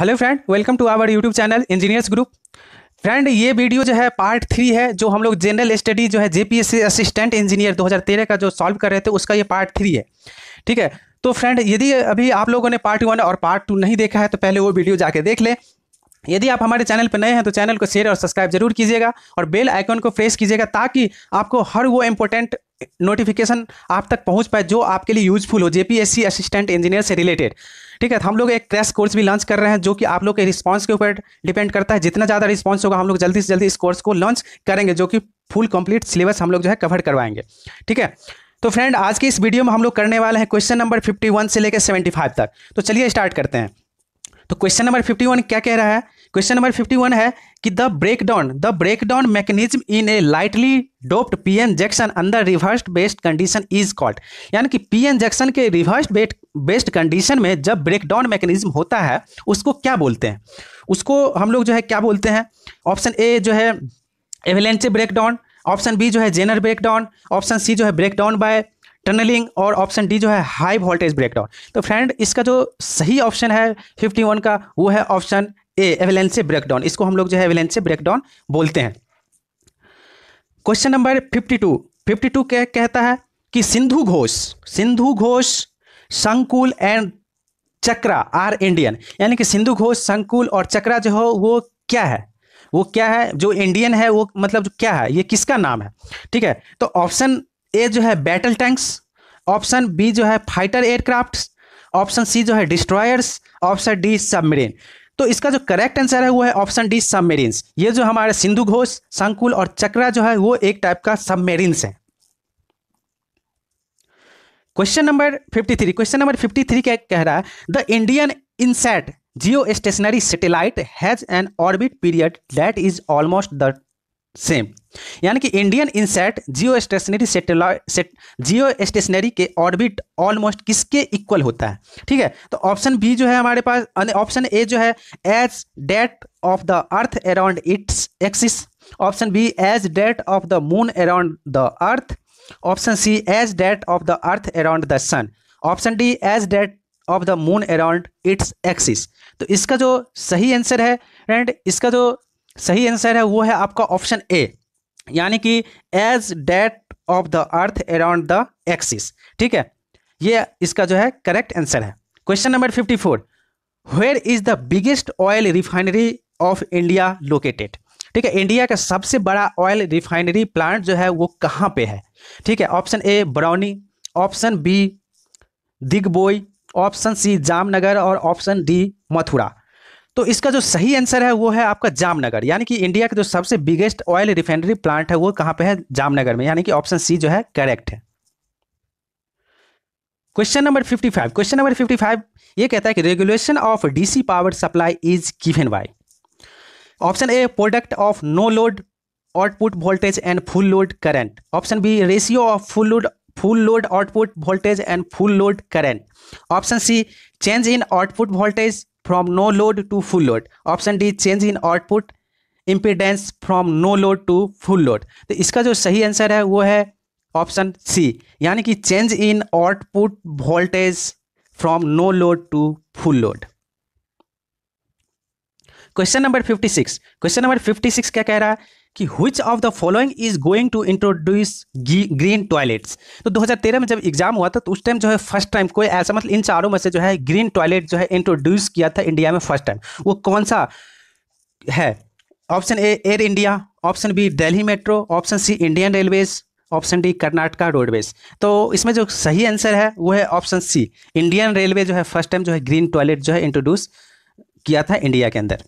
hello friend welcome to our YouTube channel engineers group friend ये video जो है part three है जो हम लोग जनरल स्टडी जो है जेपीएससी असिस्टेंट इंजीनियर 2013 का जो सॉल्व कर रहे थे उसका ये पार्ट थ्री है ठीक है तो फ्रेंड यदि अभी आप लोगों ने पार्ट वन और पार्ट टू नहीं देखा है तो पहले वो वीडियो जाके देख लें यदि आप हमारे चैनल पर नए हैं तो चैनल को शेयर और सब्सक्राइब जरूर कीजिएगा और बेल आइकन को प्रेस कीजिएगा ताकि आपको हर वो इम्पोर्टेंट नोटिफिकेशन आप तक पहुंच पाए जो आपके लिए यूजफुल हो जेपीएससी असिस्टेंट इंजीनियर से रिलेटेड ठीक है तो हम लोग एक क्रैश कोर्स भी लॉन्च कर रहे हैं जो कि आप लोग के रिस्पांस के ऊपर डिपेंड करता है जितना ज़्यादा रिस्पांस होगा हम लोग जल्दी से जल्दी इस कोर्स को लॉन्च करेंगे जो कि फुल कंप्लीट सिलेबस हम लोग जो है कवर करवाएंगे ठीक है तो फ्रेंड आज की इस वीडियो में हम लोग करने वाले हैं क्वेश्चन नंबर फिफ्टी से लेकर सेवेंटी तक तो चलिए स्टार्ट करते हैं तो क्वेश्चन नंबर फिफ्टी क्या कह रहा है क्वेश्चन नंबर फिफ्टी वन है कि the break down the break down mechanism in a lightly doped P N junction अंदर reverse biased condition is called यानी कि पी एन जैक्सन के रिवर्स बेस्ड कंडीशन में जब ब्रेक डाउन मैकेनिज्म होता है उसको क्या बोलते हैं उसको हम लोग जो है क्या बोलते हैं ऑप्शन ए जो है avalanche break down option B जो है Zener break down option C जो है ब्रेक डाउन बाय टनलिंग और ऑप्शन डी जो है हाई वोल्टेज ब्रेकडाउन तो फ्रेंड इसका जो सही ऑप्शन है 51 का वो है ऑप्शन ए एवेलेंसी ब्रेकडाउन इसको हम लोग जो है एवेलेंसी ब्रेकडाउन बोलते हैं question number fifty two fifty two क्या कहता है कि सिंधु घोष सिंधु घोष संकुल एंड चक्रा आर इंडियन यानी कि सिंधु घोष संकुल और चक्रा जो हो वो क्या है वो क्या है जो इंडियन है वो मतलब क्या है ये किसका नाम है ठीक है तो ऑप्शन ए जो है बैटल टैंक्स ऑप्शन बी जो है फाइटर एयरक्राफ्ट ऑप्शन सी जो है डिस्ट्रॉयर्स ऑप्शन डी सबमरीन तो इसका जो करेक्ट आंसर है वो है ऑप्शन डी सबमेरिन्स ये जो हमारे सिंधु घोष संकुल और चक्रा जो है वो एक टाइप का सबमेरिन्स है क्वेश्चन नंबर 53 क्वेश्चन नंबर 53 क्या कह रहा है the Indian INSAT geo stationary satellite has an orbit period that is almost the same यानी कि Indian INSAT geo stationary satellite geo stationary के ऑर्बिट ऑलमोस्ट किसके इक्वल होता है ठीक है तो ऑप्शन बी जो है हमारे पास ऑप्शन ए जो है as that of the earth around its axis option B as that of the moon around the earth option C as that of the earth around the sun option D as that of the moon around its axis तो इसका जो सही answer है friend इसका जो सही answer है वो है आपका ऑप्शन ए यानी कि as that of the earth around the axis ठीक है ये इसका जो है करेक्ट आंसर है question number fifty four where is the biggest oil refinery of India located ठीक है इंडिया का सबसे बड़ा ऑयल रिफाइनरी प्लांट जो है वो कहाँ पे है ठीक है option A Barauni option B Digboi option C Jamnagar और ऑप्शन डी मथुरा तो इसका जो सही आंसर है वो है आपका जामनगर यानी कि इंडिया के जो सबसे बिगेस्ट ऑयल रिफाइनरी प्लांट है वो कहां पे है जामनगर में यानी कि ऑप्शन सी जो है करेक्ट है क्वेश्चन नंबर 55 क्वेश्चन नंबर 55 ये कहता है कि regulation of DC power supply is given by option A product of no load output voltage and full load current option B ratio of full load full load output voltage and full load current option C change in output voltage from no load to full load option D change in output impedance from no load to full load तो इसका जो सही answer है वो है option C यानी कि change in output voltage from no load to full load question number 56 question number 56 क्या कह रहा है कि which of the following is going to introduce green toilets तो 2013 में जब एग्जाम हुआ था तो उस टाइम जो है फर्स्ट टाइम कोई ऐसा मतलब इन चारों में से जो है ग्रीन टॉयलेट जो है इंट्रोड्यूस किया था इंडिया में फर्स्ट टाइम वो कौन सा है option A Air India option B Delhi metro option C Indian railways option D Karnataka roadways तो इसमें जो सही आंसर है वो है ऑप्शन सी इंडियन रेलवे जो है फर्स्ट टाइम जो है ग्रीन टॉयलेट जो है इंट्रोड्यूस किया था इंडिया के अंदर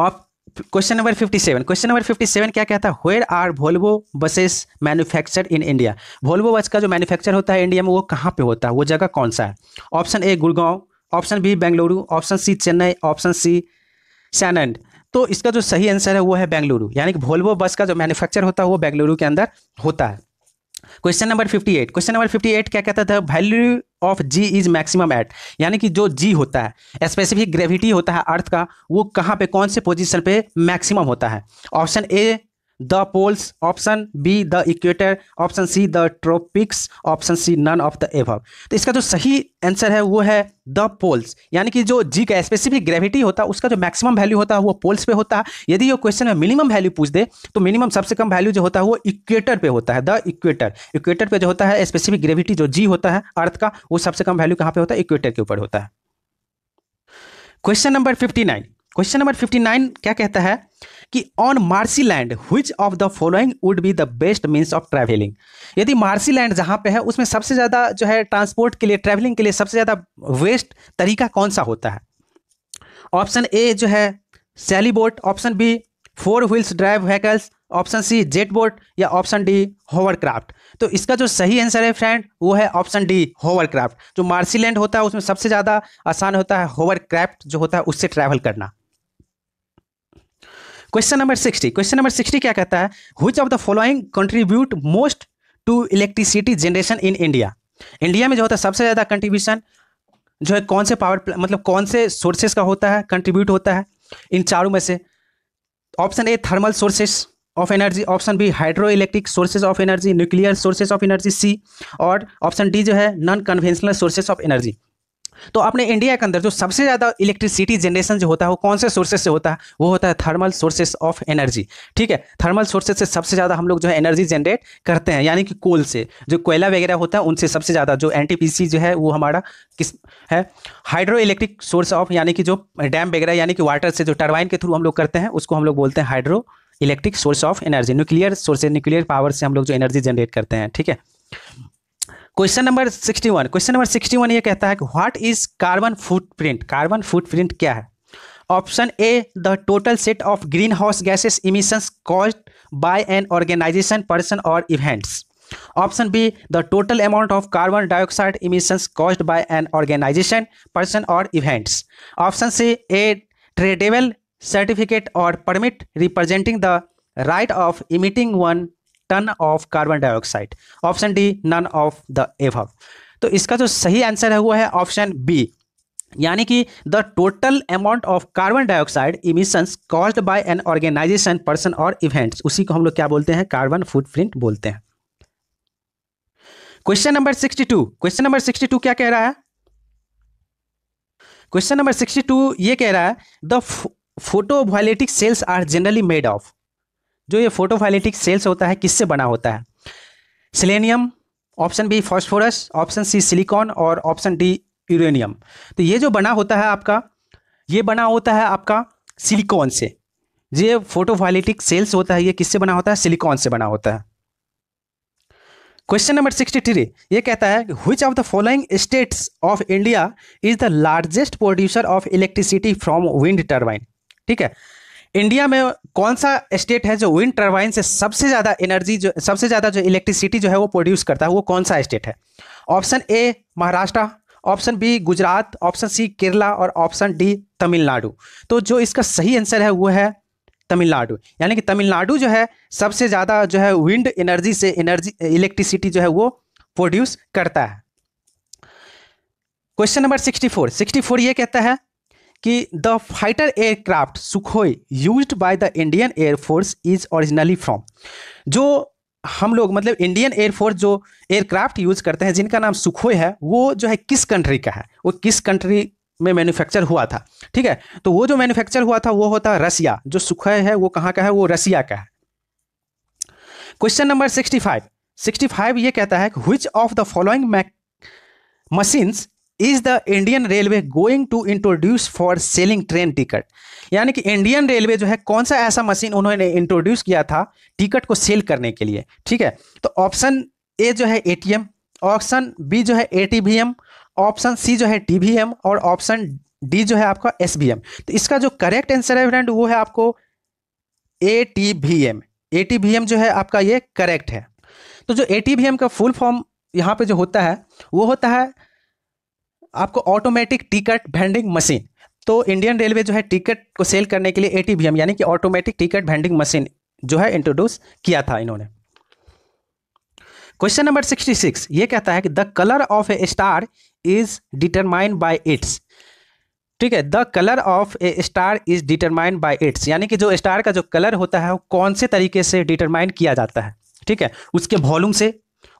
ऑप क्वेश्चन नंबर 57 क्वेश्चन नंबर 57 क्या कहता है where are Volvo buses manufactured in India Volvo bus का जो मैन्युफैक्चर होता है इंडिया में वो कहाँ पे होता है वो जगह कौन सा है option A Gurgaon option B Bengaluru option C Chennai option C Sanand तो इसका जो सही आंसर है वो है बेंगलुरु यानी कि वोल्वो बस का जो मैन्युफैक्चर होता है वो बेंगलुरु के अंदर होता है question number eight question number eight क्या कहता था value of G is maximum at यानी कि जो जी होता है स्पेसिफिक ग्रेविटी होता है अर्थ का वो कहाँ पे कौन से पोजीशन पे मैक्सिमम होता है option A the poles option B the equator option C the tropics option C none of the above तो इसका जो सही आंसर है वो है द पोल्स यानी कि जो जी का स्पेसिफिक ग्रेविटी होता है उसका जो मैक्सिमम वैल्यू होता है वो पोल्स पे होता है यदि ये क्वेश्चन में मिनिमम वैल्यू पूछ दे तो मिनिमम सबसे कम वैल्यू जो होता है वो इक्वेटर पे होता है द इक्वेटर इक्वेटर पे जो होता है स्पेसिफिक ग्रेविटी जो जी होता है अर्थ का वो सबसे कम वैल्यू कहाँ पे होता है इक्वेटर के ऊपर होता है question number fifty nine question number fifty nine क्या कहता है कि on marshy land which of the following would be the best means of travelling यदि मार्सी लैंड जहाँ पे है उसमें सबसे ज़्यादा जो है ट्रांसपोर्ट के लिए ट्रैवलिंग के लिए सबसे ज़्यादा वेस्ट तरीका कौन सा होता है ऑप्शन ए जो है sail boat option B four wheels drive vehicles option C jet boat या ऑप्शन डी होवरक्राफ्ट तो इसका जो सही आंसर है फ्रेंड वो है ऑप्शन डी होवरक्राफ्ट जो मार्सीलैंड होता है उसमें सबसे ज़्यादा आसान होता है होवरक्राफ्ट जो होता है उससे ट्रैवल करना question number sixty question number sixty क्या कहता है which of the following contribute most to electricity generation in India India में जो होता है सबसे ज़्यादा कंट्रीब्यूशन जो है कौन से पावर मतलब कौन से सोर्सेज का होता है कंट्रीब्यूट होता है इन चारों में से option A thermal sources of energy option B hydro electric sources of energy nuclear sources of energy C और ऑप्शन डी जो है non conventional sources of energy तो आपने इंडिया के अंदर जो सबसे ज़्यादा इलेक्ट्रिसिटी जनरेशन जो होता है वो कौन से सोर्सेस से होता है वो होता है थर्मल सोर्सेस ऑफ एनर्जी ठीक है थर्मल सोर्सेज से सबसे ज़्यादा हम लोग जो है एनर्जी जनरेट करते हैं यानी कि कोल से जो कोयला वगैरह होता है उनसे सबसे ज़्यादा जो एन जो है वो हमारा किस है हाइड्रो इलेक्ट्रिक सोर्स ऑफ यानी कि जो डैम वगैरह यानी कि वाटर से जो टर्बाइन के थ्रू हम लोग करते हैं उसको हम लोग बोलते हैं hydro electric source of energy nuclear source nuclear power से हम लोग जो एनर्जी जनरेट करते हैं ठीक है क्वेश्चन नंबर 61 क्वेश्चन नंबर 61 ये कहता है कि what is carbon footprint carbon footprint क्या है option A the total set of green house gases emissions caused by an organisation person और events option B the total amount of carbon dioxide emissions caused by an organisation person और events option C a tradeable certificate और permit representing the right of emitting one ton of carbon dioxide option D none of the above तो इसका जो सही answer है वो है option B यानी कि the total amount of carbon dioxide emissions caused by an organisation person और इवेंट्स उसी को हम लोग क्या बोलते हैं कार्बन फुटप्रिंट बोलते हैं question number sixty two question number sixty two क्या कह रहा है क्वेश्चन नंबर सिक्सटी टू ये कह रहा है the photovoltaic cells are generally made of जो ये फोटोफाइलिटिक सेल्स होता है किससे बना होता है selenium option B phosphorus option C silicon और ऑप्शन डी यूरेनियम तो ये जो बना होता है आपका ये बना होता है आपका सिलिकॉन से ये फोटोफाइलिटिक सेल्स होता है ये किससे बना होता है सिलिकॉन से बना होता है क्वेश्चन नंबर सिक्सटी थ्री ये कहता है which of the following states of India is the largest producer of electricity from wind turbine ठीक है इंडिया में कौन सा स्टेट है जो विंड टर्बाइन से सबसे ज़्यादा एनर्जी जो सबसे ज़्यादा जो इलेक्ट्रिसिटी जो है वो प्रोड्यूस करता है वो कौन सा स्टेट है option A Maharashtra option B Gujarat option C Kerala और ऑप्शन डी तमिलनाडु तो जो इसका सही आंसर है वो है तमिलनाडु यानी कि तमिलनाडु जो है सबसे ज़्यादा जो है विंड एनर्जी से एनर्जी इलेक्ट्रिसिटी जो है वो प्रोड्यूस करता है question number sixty four sixty four ये कहता है कि the fighter aircraft Sukhoi use by the Indian air force is originally from जो हम लोग मतलब इंडियन एयरफोर्स जो एयरक्राफ्ट यूज करते हैं जिनका नाम सुखोई है वो जो है किस कंट्री का है वो किस कंट्री में मैन्युफैक्चर हुआ था ठीक है तो वो जो मैन्युफैक्चर हुआ था वो होता है रसिया जो सुखोई है वो कहाँ का है वो रसिया का है question number sixty five sixty five ये कहता है which of the following mac machines is the Indian Railway going to introduce for selling train ticket यानी कि इंडियन रेलवे जो है कौन सा ऐसा मशीन उन्होंने इंट्रोड्यूस किया था टिकट को सेल करने के लिए ठीक है तो ऑप्शन ए जो है ए ऑप्शन बी जो है ए ऑप्शन सी जो है टी और ऑप्शन डी जो है आपका एस तो इसका जो करेक्ट आंसर है फ्रेंड वो है आपको ए टी जो है आपका ये करेक्ट है तो जो ए का फुल फॉर्म यहाँ पे जो होता है वो होता है आपको ऑटोमेटिक टिकट भेंडिंग मशीन तो इंडियन रेलवे जो है टिकट को सेल करने के लिए ए यानी कि ऑटोमेटिक टिकट भेंडिंग मशीन जो है इंट्रोड्यूस किया था इन्होंने क्वेश्चन नंबर सिक्सटी सिक्स ये कहता है कि the colour of a star is determined by its ठीक है the colour of a star is determined by its यानी कि जो स्टार का जो कलर होता है वो कौन से तरीके से डिटरमाइन किया जाता है ठीक है उसके वॉल्यूम से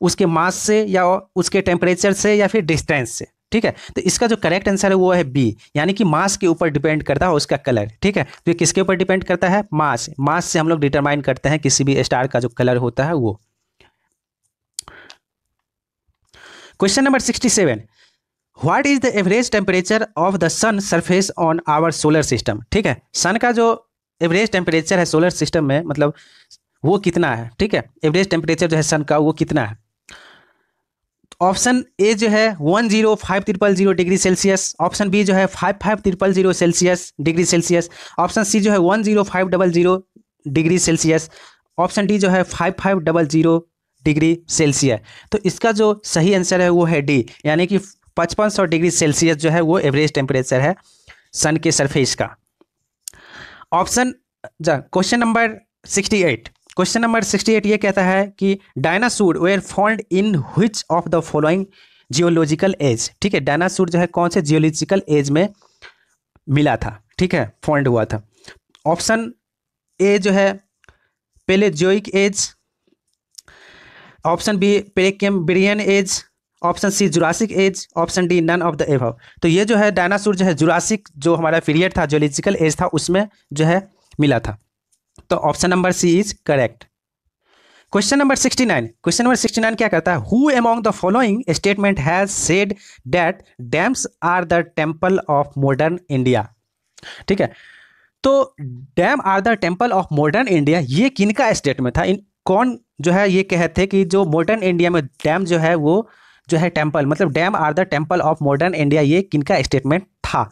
उसके मास से या उसके टेम्परेचर से या फिर डिस्टेंस से ठीक है तो इसका जो करेक्ट आंसर है वो है बी यानी कि मास के ऊपर डिपेंड करता है उसका कलर ठीक है तो ये किसके ऊपर डिपेंड करता है मास मास से हम लोग डिटरमाइन करते हैं किसी भी स्टार का जो कलर होता है वो question number sixty seven what is the average temperature of the sun surface on our solar system ठीक है सन का जो एवरेज टेम्परेचर है सोलर सिस्टम में मतलब वो कितना है ठीक है एवरेज टेम्परेचर जो है सन का वो कितना है ऑप्शन ए जो है one zero five triple zero degree Celsius option B जो है five five triple zero Celsius degree Celsius option C जो है one zero five double zero degree Celsius option D जो है five five double zero degree Celsius तो इसका जो सही आंसर है वो है डी यानी कि पचपन सौ डिग्री सेल्सियस जो है वो एवरेज टेम्परेचर है सन के सरफेस का option question number sixty eight question number sixty eight ये कहता है कि dinosaur were found in which of the following geological age ठीक है डायनासोर जो है कौन से जियोलॉजिकल एज में मिला था ठीक है फॉल्ड हुआ था ऑप्शन ए जो है Paleozoic age option B Brian age option C Jurassic age option D none of the above तो ये जो है डायनासोर जो है जुरासिक जो हमारा पीरियड था जियोलॉजिकल एज था उसमें जो है मिला था तो option number C is correct question number 69 question number 69 क्या करता है who among the following statement has said that dams are the temple of modern India ठीक है तो dam are the temple of modern India ये किनका statement था इन कौन जो है ये कहते कि जो मॉडर्न इंडिया में डैम जो है वो जो है टेम्पल मतलब dam are the temple of modern India ये किनका स्टेटमेंट था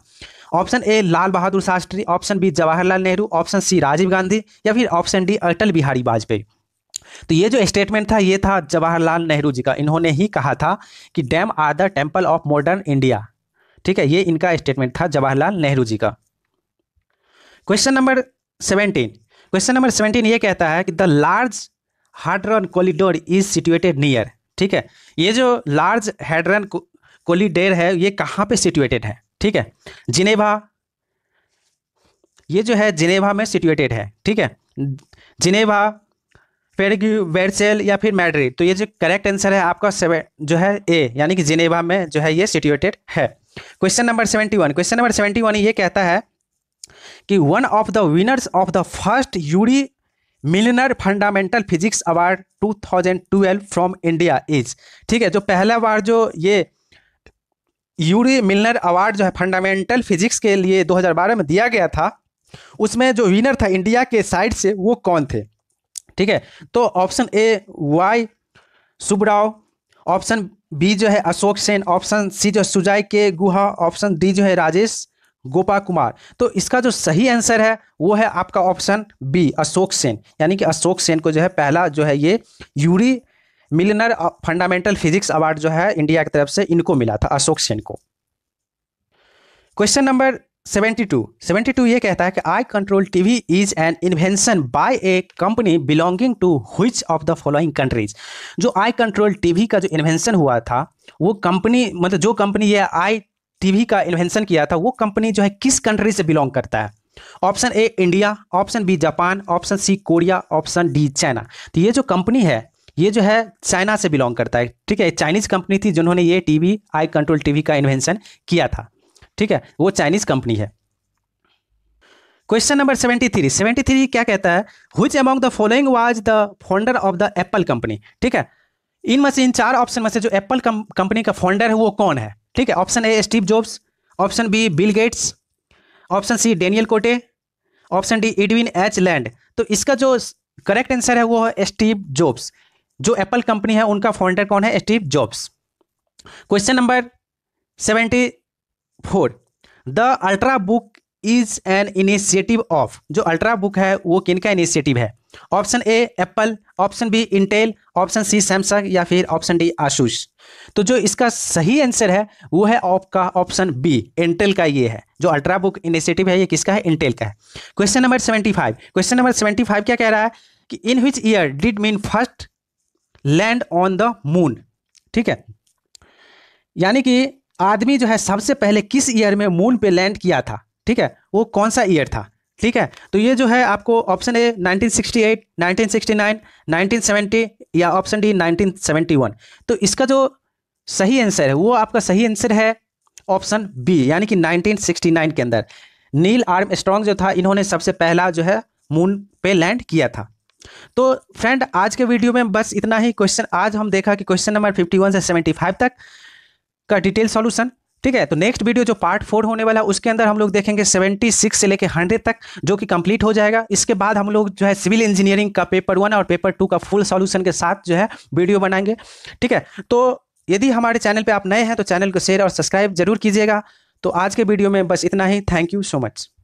option A Lal Bahadur Shastri option B Jawaharlal Nehru option C Rajiv Gandhi या फिर ऑप्शन डी अटल बिहारी वाजपेयी तो ये जो स्टेटमेंट था ये था जवाहरलाल नेहरू जी का इन्होंने ही कहा था कि dam are the temple of modern India ठीक है ये इनका स्टेटमेंट था जवाहरलाल नेहरू जी का question number seventeen question number seventeen ये कहता है कि the large hadron collider is situated near ठीक है ये जो लार्ज हेड्रन कोलिडेर है ये कहाँ पे सिटुएटेड है ठीक है जिनेवा ये जो है जिनेवा में सिचुएटेड है ठीक है जिनेवा फेरग्यू वेरसेल या फिर मैड्रिड तो ये जो करेक्ट आंसर है आपका सेवन जो है ए यानी कि जिनेवा में जो है ये सिचुएटेड है question number seventy one question number seventy one ये कहता है कि one of the winners of the first Yuri Milner fundamental physics award twelve from India is ठीक है जो पहला बार जो ये यूरी मिलनर अवार्ड जो है फंडामेंटल फिजिक्स के लिए 2012 में दिया गया था उसमें जो विनर था इंडिया के साइड से वो कौन थे ठीक है तो option A Y Subrao option B जो है अशोक सेन ऑप्शन सी जो सुजाई के गुहा ऑप्शन डी जो है राजेश गोपा कुमार तो इसका जो सही आंसर है वो है आपका ऑप्शन बी अशोक सेन यानी कि अशोक सेन को जो है पहला जो है ये Yuri Milner fundamental physics award जो है इंडिया की तरफ से इनको मिला था अशोक सेन को क्वेश्चन नंबर 72 72 ये कहता है कि eye control TV is an invention by a company belonging to which of the following countries जो आई कंट्रोल टीवी का जो इन्वेंशन हुआ था वो कंपनी मतलब जो कंपनी ये आई टीवी का इन्वेंशन किया था वो कंपनी जो है किस कंट्री से बिलोंग करता है option A India option B Japan option C Korea option D China तो ये जो कंपनी है ये जो है चाइना से बिलोंग करता है ठीक है चाइनीज कंपनी थी जिन्होंने ये टीवी आई कंट्रोल टीवी का इन्वेंशन किया था ठीक है वो चाइनीज कंपनी है question number seventy three seventy three क्या कहता है which among the following was the founder of the Apple company ठीक है इन में से इन चार ऑप्शन में से जो एप्पल कंपनी का फाउंडर है वो कौन है ठीक है option A Steve Jobs option B Bill Gates option C Daniel Kottke option D Edwin H Land तो इसका जो करेक्ट आंसर है वो है स्टीव जॉब्स जो एप्पल कंपनी है उनका फाउंडर कौन है Steve Jobs question number seventy four the ultrabook is an initiative of जो अल्ट्रा बुक है वो किन का इनिशिएटिव है option A Apple option B Intel option C Samsung या फिर ऑप्शन डी आशूस तो जो इसका सही आंसर है वो है आपका ऑप्शन बी इंटेल का ये है जो अल्ट्रा बुक इनिशिएटिव है ये किसका है इंटेल का है question number seventy five question number seventy five क्या कह रहा है कि in which year did man first land on the moon ठीक है यानी कि आदमी जो है सबसे पहले किस ईयर में मून पे लैंड किया था ठीक है वो कौन सा ईयर था ठीक है तो ये जो है आपको ऑप्शन ए 1968, 1969, 1970 या ऑप्शन डी 1971 तो इसका जो सही आंसर है वो आपका सही आंसर है ऑप्शन बी यानी कि 1969 के अंदर नील आर्म स्ट्रॉन्ग जो था इन्होंने सबसे पहला जो है मून पे लैंड किया था तो फ्रेंड आज के वीडियो में बस इतना ही क्वेश्चन आज हम देखा कि क्वेश्चन नंबर 51 से 75 तक का डिटेल सॉल्यूशन ठीक है तो नेक्स्ट वीडियो जो पार्ट फोर होने वाला है उसके अंदर हम लोग देखेंगे 76 से लेकर 100 तक जो कि कंप्लीट हो जाएगा इसके बाद हम लोग जो है सिविल इंजीनियरिंग का पेपर वन और पेपर टू का फुल सॉल्यूशन के साथ जो है वीडियो बनाएंगे ठीक है तो यदि हमारे चैनल पर आप नए हैं तो चैनल को शेयर और सब्सक्राइब जरूर कीजिएगा तो आज के वीडियो में बस इतना ही थैंक यू सो मच